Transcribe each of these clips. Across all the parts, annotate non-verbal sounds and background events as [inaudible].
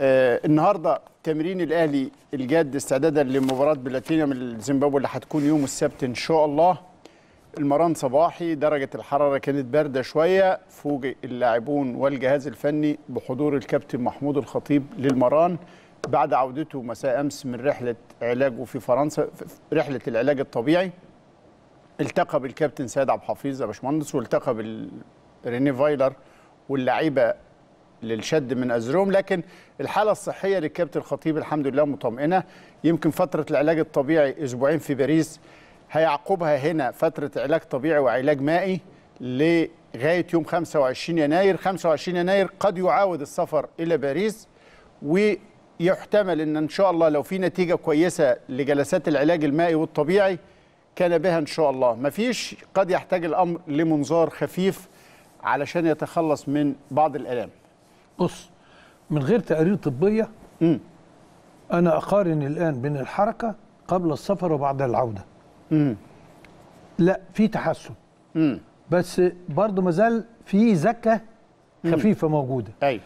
آه النهارده تمرين الاهلي الجاد استعدادا لمباراه بلاتينيوم الزيمبابوي اللي هتكون يوم السبت ان شاء الله المران صباحي درجه الحراره كانت بارده شويه فوجئ اللاعبون والجهاز الفني بحضور الكابتن محمود الخطيب للمران بعد عودته مساء امس من رحله علاجه في فرنسا في رحله العلاج الطبيعي التقى بالكابتن سيد عبد الحفيظ يا باشمهندس والتقى بالريني فايلر واللعيبه للشد من أزرهم لكن الحالة الصحية للكابتن الخطيب الحمد لله مطمئنة يمكن فترة العلاج الطبيعي أسبوعين في باريس هيعقبها هنا فترة علاج طبيعي وعلاج مائي لغاية يوم 25 يناير 25 يناير قد يعاود السفر إلى باريس ويحتمل أن إن شاء الله لو في نتيجة كويسة لجلسات العلاج المائي والطبيعي كان بها إن شاء الله مفيش قد يحتاج الأمر لمنظار خفيف علشان يتخلص من بعض الآلام بص من غير تقارير طبيه م. انا اقارن الان بين الحركه قبل السفر وبعد العوده م. لا في تحسن م. بس برضه مازال في زكه خفيفه موجوده ايوه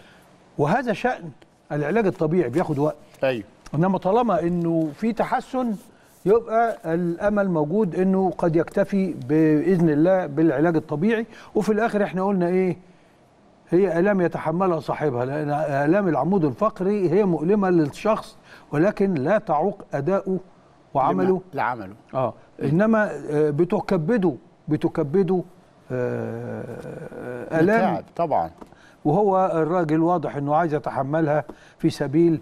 وهذا شان العلاج الطبيعي بياخد وقت ايوه انما طالما انه في تحسن يبقى الامل موجود انه قد يكتفي باذن الله بالعلاج الطبيعي وفي الاخر احنا قلنا ايه هي آلام يتحملها صاحبها لأن آلام العمود الفقري هي مؤلمة للشخص ولكن لا تعوق أداؤه وعمله لعمله آه إنما آه، بتكبده بتكبده آه، آه، آلام طبعا وهو الراجل واضح أنه عايز يتحملها في سبيل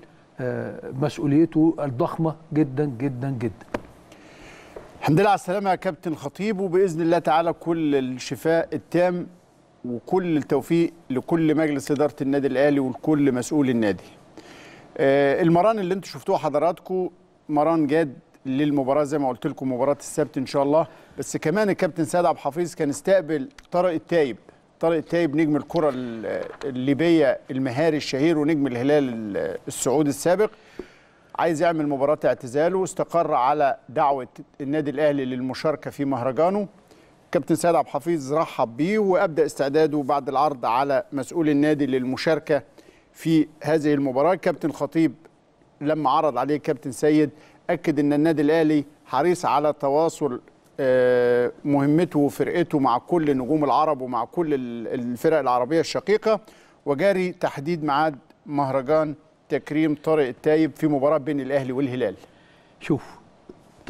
مسؤوليته الضخمة جدا جدا جدا الحمد لله على السلامة يا كابتن خطيب وبإذن الله تعالى كل الشفاء التام وكل التوفيق لكل مجلس اداره النادي الاهلي ولكل مسؤول النادي. آه، المران اللي انتم شفتوه حضراتكم مران جاد للمباراه زي ما قلت لكم مباراه السبت ان شاء الله بس كمان الكابتن سيد عبد الحفيظ كان استقبل طارق التايب طارق التايب نجم الكره الليبيه المهاري الشهير ونجم الهلال السعودي السابق عايز يعمل مباراه اعتزاله واستقر على دعوه النادي الاهلي للمشاركه في مهرجانه كابتن سيد عبد الحفيظ رحب بيه وابدا استعداده بعد العرض على مسؤول النادي للمشاركه في هذه المباراه كابتن خطيب لما عرض عليه كابتن سيد اكد ان النادي الاهلي حريص على تواصل آه، مهمته وفرقته مع كل نجوم العرب ومع كل الفرق العربيه الشقيقه وجاري تحديد ميعاد مهرجان تكريم طارق التايب في مباراه بين الاهلي والهلال شوف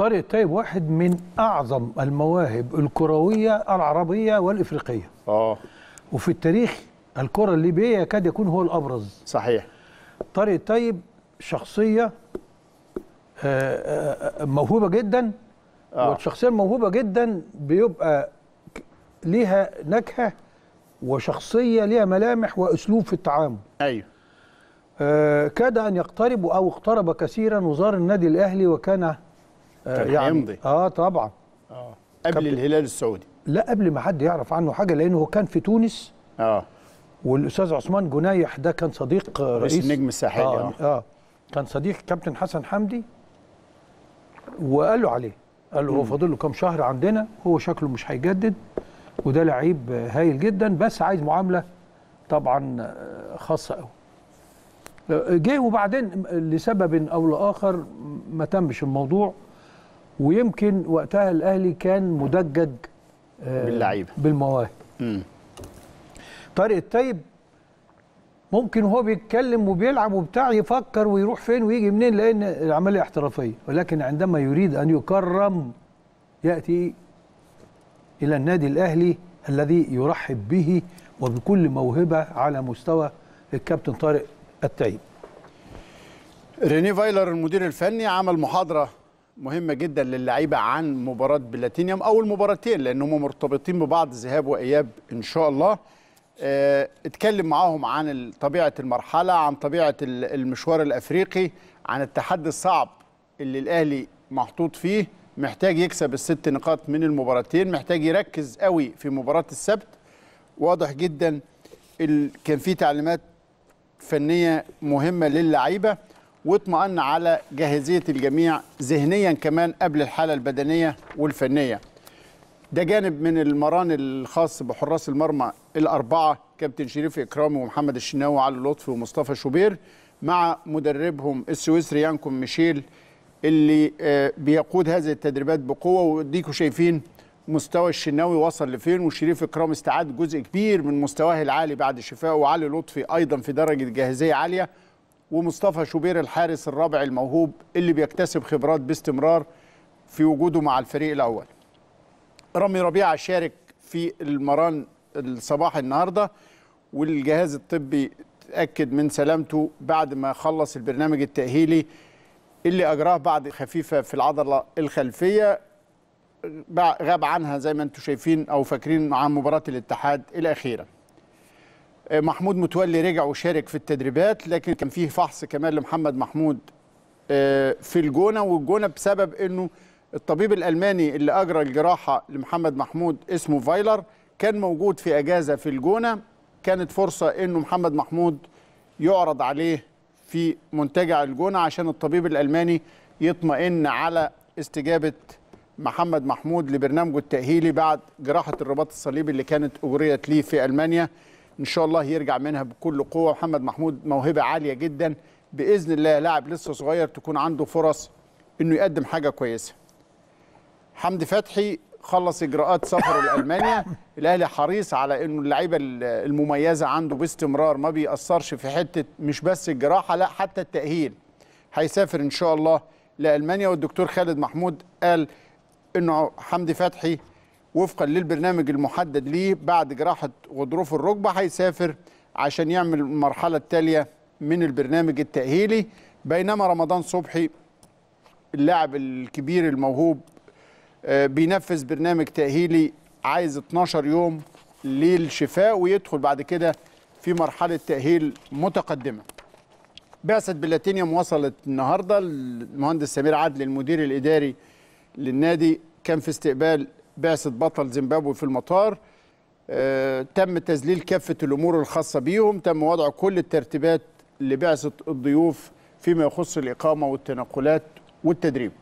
طارق طيب واحد من اعظم المواهب الكرويه العربيه والافريقيه اه وفي التاريخ الكره الليبيه يكاد يكون هو الابرز صحيح طارق طيب شخصيه آه، آه، آه، موهوبه جدا آه. والشخصيه الموهوبه جدا بيبقى ليها نكهه وشخصيه ليها ملامح واسلوب في التعامل ايوه آه كاد ان يقترب او اقترب كثيرا وزار النادي الاهلي وكان آه، كان يعني اه طبعا اه قبل الهلال السعودي لا قبل ما حد يعرف عنه حاجه لانه هو كان في تونس اه والاستاذ عثمان جنايح ده كان صديق رئيس النجم الساحلي آه, يعني. اه كان صديق كابتن حسن حمدي وقال له عليه قال له هو فاضل له كام شهر عندنا هو شكله مش هيجدد وده لعيب هايل جدا بس عايز معامله طبعا آه، خاصه قوي جه وبعدين لسبب او لاخر ما تمش الموضوع ويمكن وقتها الاهلي كان مدجج آه، باللعيبه بالمواهب طارق الطيب ممكن وهو بيتكلم وبيلعب وبتاع يفكر ويروح فين ويجي منين لان العمليه احترافيه ولكن عندما يريد ان يكرم ياتي الى النادي الاهلي الذي يرحب به وبكل موهبه على مستوى الكابتن طارق التعيب ريني فايلر المدير الفني عمل محاضره مهمه جدا للعيبه عن مباراه بلاتينيوم او المباراتين لان مرتبطين ببعض ذهاب واياب ان شاء الله آه، اتكلم معاهم عن طبيعه المرحله عن طبيعه المشوار الافريقي عن التحدي الصعب اللي الاهلي محطوط فيه محتاج يكسب الست نقاط من المباراتين محتاج يركز قوي في مباراه السبت واضح جدا كان في تعليمات فنيه مهمه للعيبه واطمئن على جاهزية الجميع ذهنيا كمان قبل الحالة البدنية والفنية ده جانب من المران الخاص بحراس المرمى الأربعة كابتن شريف إكرامي ومحمد الشناوي علي لطفي ومصطفى شوبير مع مدربهم السويسري يانكم ميشيل اللي آه، بيقود هذه التدريبات بقوة وديكم شايفين مستوى الشناوي وصل لفين وشريف إكرامي استعاد جزء كبير من مستواه العالي بعد شفائه وعلي لطفي أيضا في درجة جاهزية عالية ومصطفى شوبير الحارس الرابع الموهوب اللي بيكتسب خبرات باستمرار في وجوده مع الفريق الأول رامي ربيعة شارك في المران الصباح النهاردة والجهاز الطبي تأكد من سلامته بعد ما خلص البرنامج التأهيلي اللي أجراه بعد خفيفة في العضلة الخلفية غاب عنها زي ما انتم شايفين أو فاكرين مع مباراة الاتحاد الأخيرة محمود متولي رجع وشارك في التدريبات لكن كان فيه فحص كمان لمحمد محمود آه، في الجونه والجونه بسبب انه الطبيب الالماني اللي اجرى الجراحه لمحمد محمود اسمه فايلر كان موجود في اجازه في الجونه كانت فرصه انه محمد محمود يعرض عليه في منتجع الجونه عشان الطبيب الالماني يطمئن على استجابه محمد محمود لبرنامجه التاهيلي بعد جراحه الرباط الصليبي اللي كانت اجريت ليه في المانيا ان شاء الله يرجع منها بكل قوه محمد محمود موهبه عاليه جدا باذن الله لاعب لسه صغير تكون عنده فرص انه يقدم حاجه كويسه حمدي فتحي خلص اجراءات سفره [laughs] لالمانيا الاهلي حريص على انه اللعيبه المميزه عنده باستمرار ما بيأثرش في حته مش بس الجراحه لا حتى التاهيل هيسافر ان شاء الله لالمانيا والدكتور خالد محمود قال انه حمدي فتحي وفقا للبرنامج المحدد ليه بعد جراحه غضروف الركبه هيسافر عشان يعمل المرحله التاليه من البرنامج التاهيلي بينما رمضان صبحي اللاعب الكبير الموهوب آه، بينفذ برنامج تاهيلي عايز 12 يوم للشفاء ويدخل بعد كده في مرحله تاهيل متقدمه بعثة بلاتينيوم وصلت النهارده المهندس سمير عدلي المدير الاداري للنادي كان في استقبال بعثة بطل زيمبابوي في المطار آه، تم تذليل كافة الأمور الخاصة بيهم تم وضع كل الترتيبات لبعثة الضيوف فيما يخص الإقامة والتنقلات والتدريب